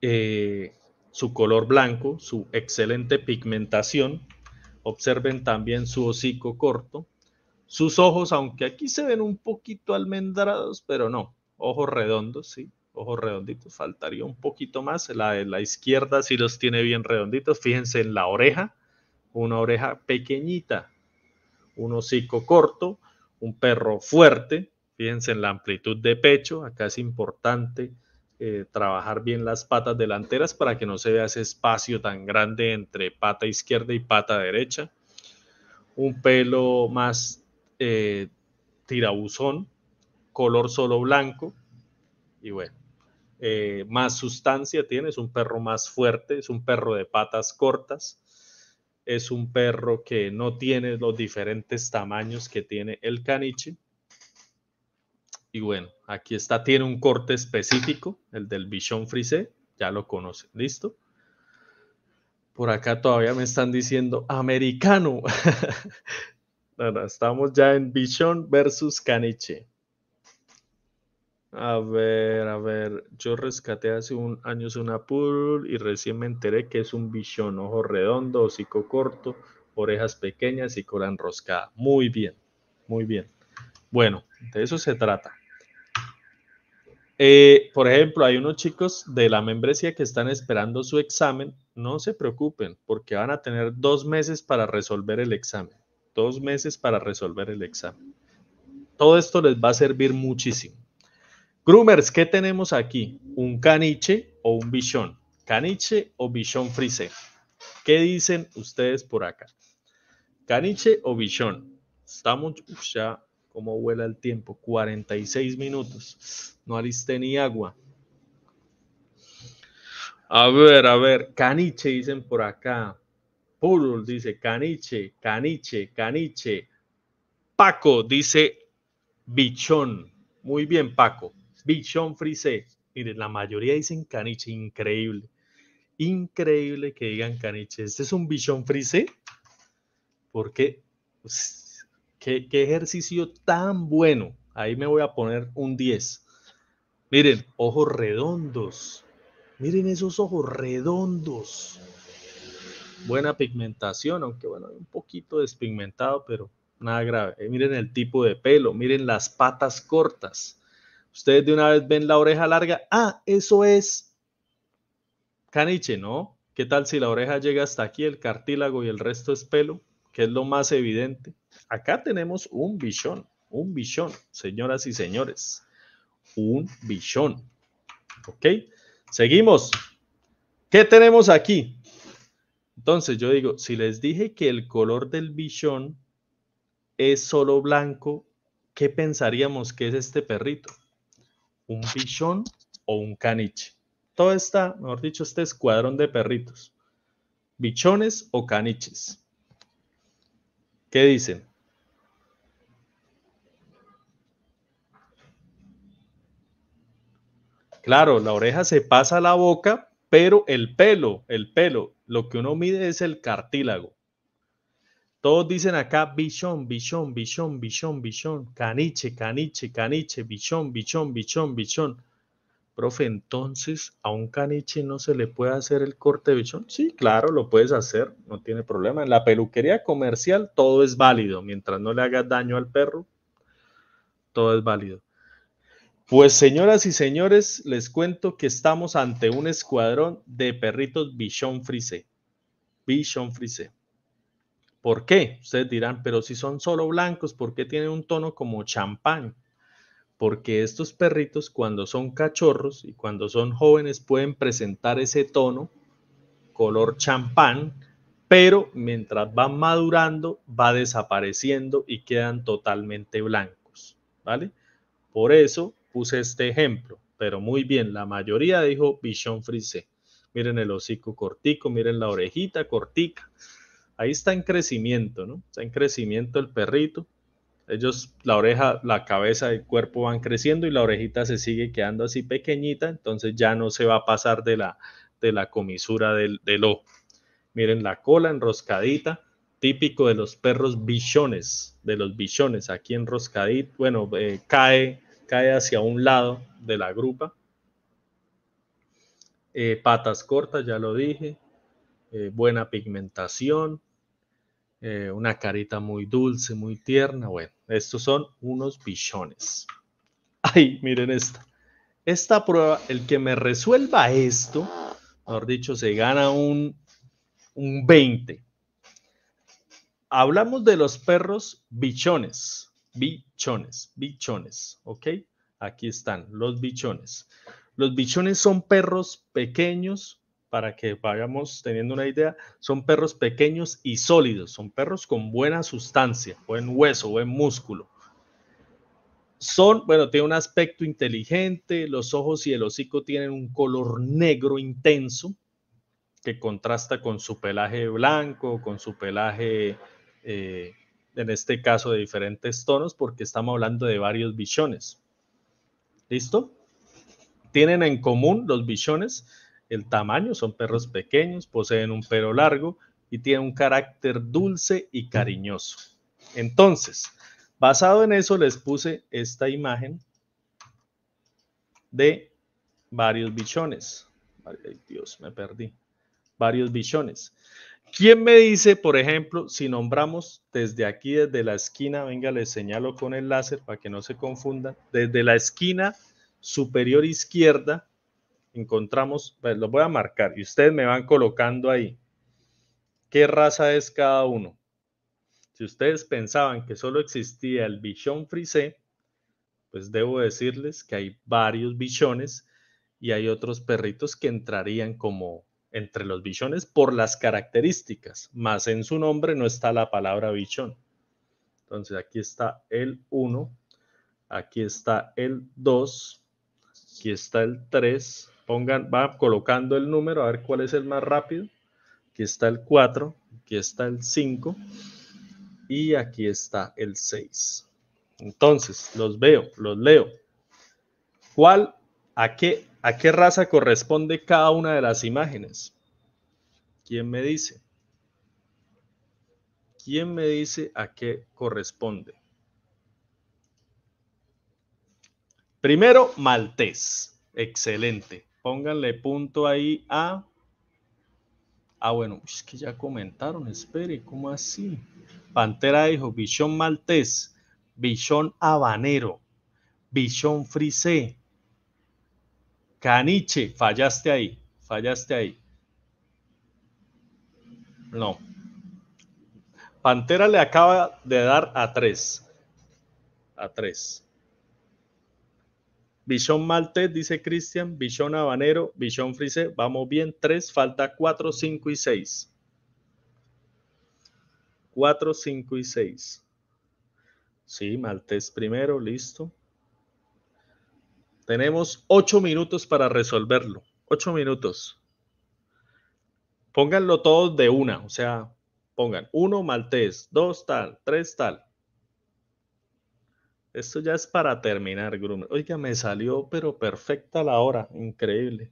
eh, su color blanco, su excelente pigmentación. Observen también su hocico corto, sus ojos, aunque aquí se ven un poquito almendrados, pero no, ojos redondos, sí, ojos redonditos, faltaría un poquito más, la de la izquierda sí los tiene bien redonditos, fíjense en la oreja, una oreja pequeñita, un hocico corto, un perro fuerte, fíjense en la amplitud de pecho, acá es importante eh, trabajar bien las patas delanteras para que no se vea ese espacio tan grande entre pata izquierda y pata derecha, un pelo más eh, tirabuzón, color solo blanco, y bueno, eh, más sustancia tiene, es un perro más fuerte, es un perro de patas cortas, es un perro que no tiene los diferentes tamaños que tiene el caniche. Y bueno, aquí está, tiene un corte específico, el del Bichon frisé, ya lo conocen, listo. Por acá todavía me están diciendo americano. <laughs> estamos ya en bichón versus caniche. A ver, a ver, yo rescaté hace un año una pool y recién me enteré que es un bichón, ojo redondo, hocico corto, orejas pequeñas y cola enroscada. Muy bien, muy bien. Bueno, de eso se trata. Eh, por ejemplo, hay unos chicos de la membresía que están esperando su examen. No se preocupen porque van a tener dos meses para resolver el examen. Dos meses para resolver el examen. Todo esto les va a servir muchísimo. Groomers, ¿qué tenemos aquí? ¿Un caniche o un bichón? ¿Caniche o bichón frise? ¿Qué dicen ustedes por acá? ¿Caniche o bichón? Estamos ya, ¿Cómo vuela el tiempo, 46 minutos. No aliste ni agua. A ver, a ver, caniche dicen por acá. Purul dice caniche, caniche, caniche. Paco dice bichón. Muy bien, Paco. Bichon Frisé, Miren, la mayoría dicen caniche, increíble. Increíble que digan caniche. Este es un Bichon Frisé, Porque, pues, ¿qué, qué ejercicio tan bueno. Ahí me voy a poner un 10. Miren, ojos redondos. Miren esos ojos redondos. Buena pigmentación, aunque bueno, un poquito despigmentado, pero nada grave. Eh, miren el tipo de pelo, miren las patas cortas. Ustedes de una vez ven la oreja larga. Ah, eso es caniche, ¿no? ¿Qué tal si la oreja llega hasta aquí, el cartílago y el resto es pelo? Que es lo más evidente. Acá tenemos un bichón, un bichón, señoras y señores. Un bichón. ¿Ok? Seguimos. ¿Qué tenemos aquí? Entonces yo digo, si les dije que el color del bichón es solo blanco, ¿qué pensaríamos que es este perrito? un bichón o un caniche. Todo está, mejor dicho, este escuadrón de perritos. Bichones o caniches. ¿Qué dicen? Claro, la oreja se pasa a la boca, pero el pelo, el pelo, lo que uno mide es el cartílago. Todos dicen acá bichón, bichón, bichón, bichón, bichón, caniche, caniche, caniche, bichón, bichón, bichón, bichón. Profe, entonces a un caniche no se le puede hacer el corte bichón. Sí, claro, lo puedes hacer, no tiene problema. En la peluquería comercial todo es válido, mientras no le hagas daño al perro, todo es válido. Pues señoras y señores, les cuento que estamos ante un escuadrón de perritos bichón Frisé. Bichón Frisé. ¿Por qué? Ustedes dirán, pero si son solo blancos, ¿por qué tienen un tono como champán? Porque estos perritos cuando son cachorros y cuando son jóvenes pueden presentar ese tono color champán, pero mientras van madurando va desapareciendo y quedan totalmente blancos, ¿vale? Por eso puse este ejemplo, pero muy bien, la mayoría dijo Bichon Frise. Miren el hocico cortico, miren la orejita cortica ahí está en crecimiento, ¿no? Está en crecimiento el perrito. Ellos, la oreja, la cabeza, el cuerpo van creciendo y la orejita se sigue quedando así pequeñita, entonces ya no se va a pasar de la, de la comisura del, ojo. Miren la cola enroscadita, típico de los perros bichones, de los bichones, aquí enroscadita, bueno, eh, cae, cae hacia un lado de la grupa. Eh, patas cortas, ya lo dije, eh, buena pigmentación, eh, una carita muy dulce, muy tierna. Bueno, estos son unos bichones. Ay, miren esta. Esta prueba, el que me resuelva esto, mejor dicho, se gana un, un 20. Hablamos de los perros bichones, bichones, bichones, ¿ok? Aquí están los bichones. Los bichones son perros pequeños para que vayamos teniendo una idea, son perros pequeños y sólidos, son perros con buena sustancia, buen hueso, buen músculo. Son, bueno, tienen un aspecto inteligente, los ojos y el hocico tienen un color negro intenso que contrasta con su pelaje blanco, con su pelaje, eh, en este caso, de diferentes tonos, porque estamos hablando de varios bichones. ¿Listo? Tienen en común los bichones el tamaño, son perros pequeños, poseen un pelo largo y tienen un carácter dulce y cariñoso. Entonces, basado en eso les puse esta imagen de varios bichones. Ay, Dios, me perdí. Varios bichones. ¿Quién me dice, por ejemplo, si nombramos desde aquí, desde la esquina, venga, les señalo con el láser para que no se confundan, desde la esquina superior izquierda, encontramos, pues los voy a marcar y ustedes me van colocando ahí qué raza es cada uno. Si ustedes pensaban que solo existía el bichón frisé, pues debo decirles que hay varios bichones y hay otros perritos que entrarían como entre los bichones por las características, más en su nombre no está la palabra bichón. Entonces aquí está el 1, aquí está el 2, aquí está el 3, pongan, va colocando el número a ver cuál es el más rápido. Aquí está el 4, aquí está el 5 y aquí está el 6. Entonces, los veo, los leo. ¿Cuál, a qué, a qué raza corresponde cada una de las imágenes? ¿Quién me dice? ¿Quién me dice a qué corresponde? Primero, maltés. Excelente. Pónganle punto ahí a... Ah, bueno, es que ya comentaron, espere, ¿cómo así? Pantera dijo, bichón maltés, bichón habanero, bichón frisé, caniche, fallaste ahí, fallaste ahí. No. Pantera le acaba de dar a tres. A tres. Bichon Maltés, dice Cristian, Vision Habanero, Bichon Frise, vamos bien, 3, falta 4, 5 y 6. 4, 5 y 6. Sí, Maltes primero, listo. Tenemos 8 minutos para resolverlo. 8 minutos. Pónganlo todos de una, o sea, pongan 1 Maltes, dos, tal, tres, tal. Esto ya es para terminar, Grumer. Oiga, me salió pero perfecta la hora, increíble.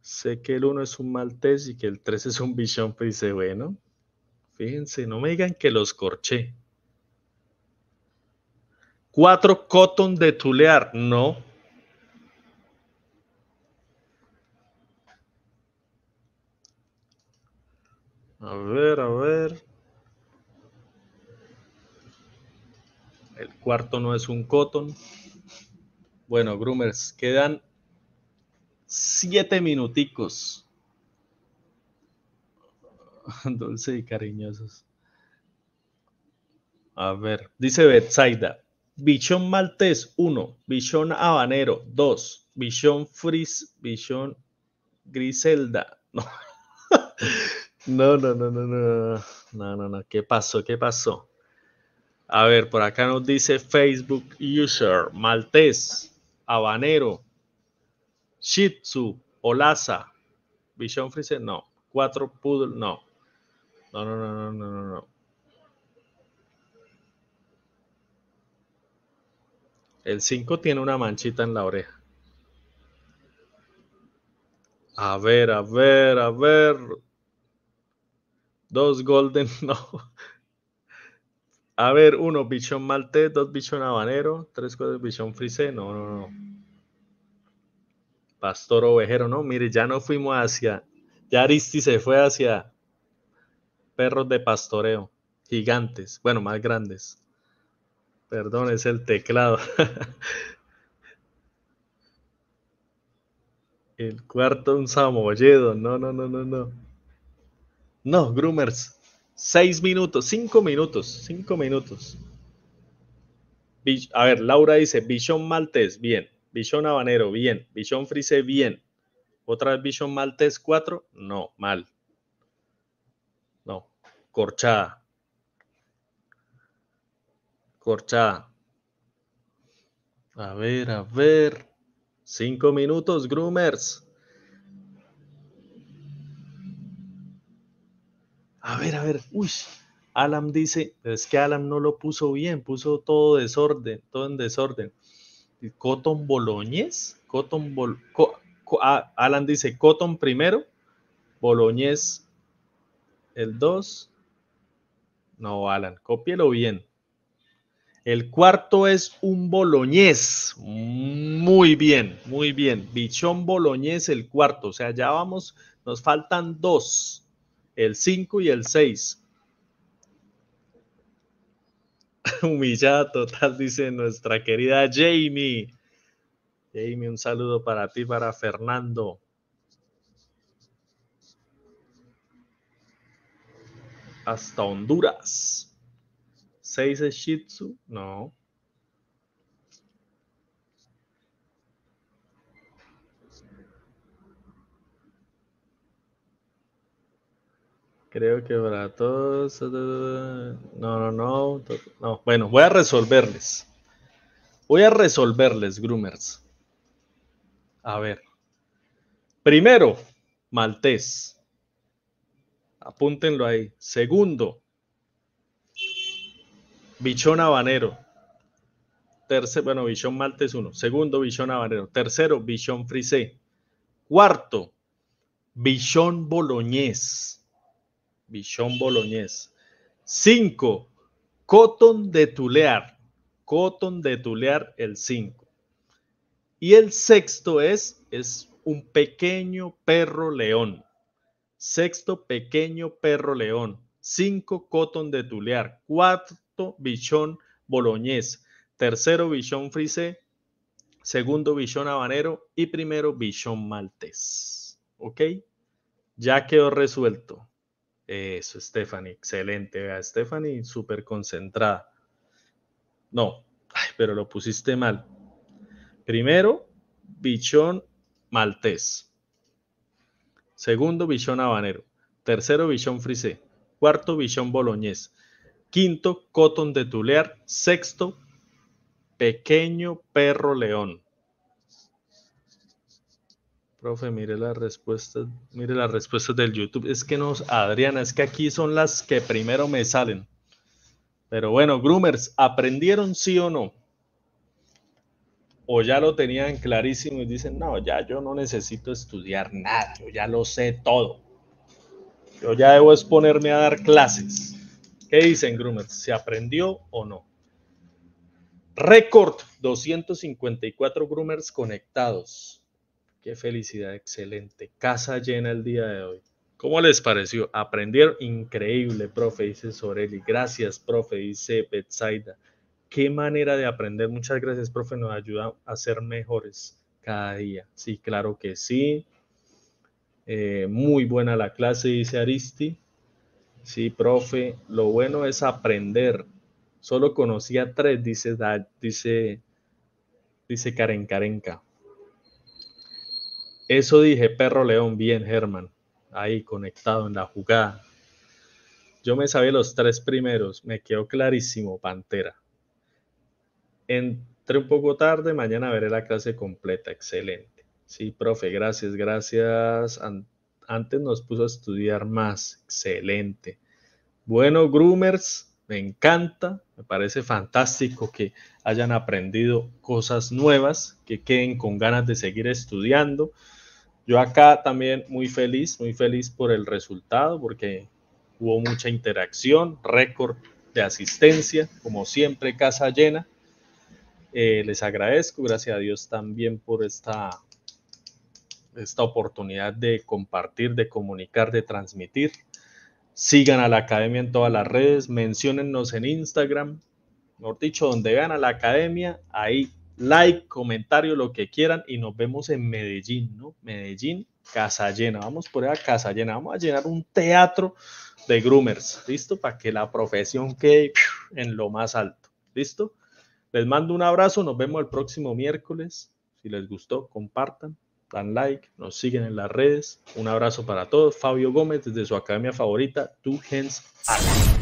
Sé que el 1 es un maltés y que el 3 es un bichón, pero dice, bueno, fíjense, no me digan que los corché. Cuatro cotton de tulear, no. A ver, a ver. El cuarto no es un cotton. Bueno, groomers, quedan siete minuticos. <laughs> Dulce y cariñosos. A ver, dice Betsaida. Bichón maltés uno. bichón habanero dos. bichón Frizz, bichón griselda. <laughs> no, no, no, no, no, no, no, no, ¿qué pasó? ¿Qué pasó? A ver, por acá nos dice Facebook User, Maltés, Habanero, Shih Tzu, Olaza, Vision Frise, no, Cuatro Poodle, no. No, no, no, no, no, no. El cinco tiene una manchita en la oreja. A ver, a ver, a ver. Dos Golden, <laughs> no. A ver, uno, bichón malte, dos, bichón habanero, tres, cuatro, bichón frise, No, no, no. Pastor ovejero, no. Mire, ya no fuimos hacia. Ya Aristi se fue hacia perros de pastoreo, gigantes, bueno, más grandes. Perdón, es el teclado. <laughs> el cuarto, un samoyedo. No, no, no, no, no. No, groomers. Seis minutos, cinco minutos, cinco minutos. A ver, Laura dice, Bichon Maltés, bien. Bichon Habanero, bien. Bichon Frise, bien. Otra vez Bichon Maltés cuatro? no, mal. No, corchada. Corchada. A ver, a ver. Cinco minutos, Groomers. A ver, a ver, uy. Alan dice, es que Alan no lo puso bien, puso todo desorden, todo en desorden. Cotton Boloñez, Cotton Bol Co ah, Alan dice Cotton primero, Boloñez el dos, No, Alan, cópielo bien. El cuarto es un boloñés. Muy bien, muy bien. Bichón boloñés el cuarto. O sea, ya vamos, nos faltan dos el 5 y el 6. <laughs> Humillada total, dice nuestra querida Jamie. Jamie, un saludo para ti, para Fernando. Hasta Honduras. ¿Seis es Shih Tzu? No. Creo que para todos. No, no, no, no. Bueno, voy a resolverles. Voy a resolverles, groomers. A ver. Primero, maltés. Apúntenlo ahí. Segundo, bichón habanero. Tercero, bueno, bichón maltés uno. Segundo, bichón habanero. Tercero, bichón frisé. Cuarto, bichón boloñés. Bichón Boloñés. 5. cotón de Tulear. Cotón de Tulear, el 5. Y el sexto es, es un pequeño perro león. Sexto, pequeño perro león. 5. cotón de Tulear. cuarto Bichón Boloñés. Tercero, Bichón Frisé. Segundo, Bichón Habanero. Y primero, Bichón Maltés. ¿Ok? Ya quedó resuelto. Eso, Stephanie, excelente. Stephanie, súper concentrada. No, pero lo pusiste mal. Primero, bichón maltés. Segundo, bichón habanero. Tercero, bichón frisé. Cuarto, bichón boloñés. Quinto, cotón de tulear. Sexto, pequeño perro león. Profe, mire las respuestas, mire las respuestas del YouTube. Es que nos, Adriana, es que aquí son las que primero me salen. Pero bueno, groomers, ¿aprendieron sí o no? O ya lo tenían clarísimo y dicen, no, ya yo no necesito estudiar nada, yo ya lo sé todo. Yo ya debo exponerme a dar clases. ¿Qué dicen, groomers? ¿Se aprendió o no? Récord, 254 groomers conectados. Qué felicidad, excelente. Casa llena el día de hoy. ¿Cómo les pareció? Aprendieron increíble, profe, dice Sorelli. Gracias, profe, dice Betsaida. Qué manera de aprender. Muchas gracias, profe. Nos ayuda a ser mejores cada día. Sí, claro que sí. Eh, muy buena la clase, dice Aristi. Sí, profe. Lo bueno es aprender. Solo conocía tres, dice, dice, dice Karen Karenka. Eso dije, perro león, bien, Germán. Ahí conectado en la jugada. Yo me sabía los tres primeros, me quedó clarísimo, Pantera. Entré un poco tarde, mañana veré la clase completa, excelente. Sí, profe, gracias, gracias. Antes nos puso a estudiar más, excelente. Bueno, groomers, me encanta, me parece fantástico que hayan aprendido cosas nuevas, que queden con ganas de seguir estudiando. Yo acá también muy feliz, muy feliz por el resultado, porque hubo mucha interacción, récord de asistencia, como siempre, casa llena. Eh, les agradezco, gracias a Dios también por esta, esta oportunidad de compartir, de comunicar, de transmitir. Sigan a la academia en todas las redes, menciónennos en Instagram, mejor dicho, donde vean a la academia, ahí like, comentario, lo que quieran y nos vemos en Medellín, ¿no? Medellín, casa llena. Vamos por a casa llena, vamos a llenar un teatro de groomers, ¿listo? Para que la profesión quede en lo más alto, ¿listo? Les mando un abrazo, nos vemos el próximo miércoles. Si les gustó, compartan, dan like, nos siguen en las redes. Un abrazo para todos. Fabio Gómez desde su academia favorita, Two Hands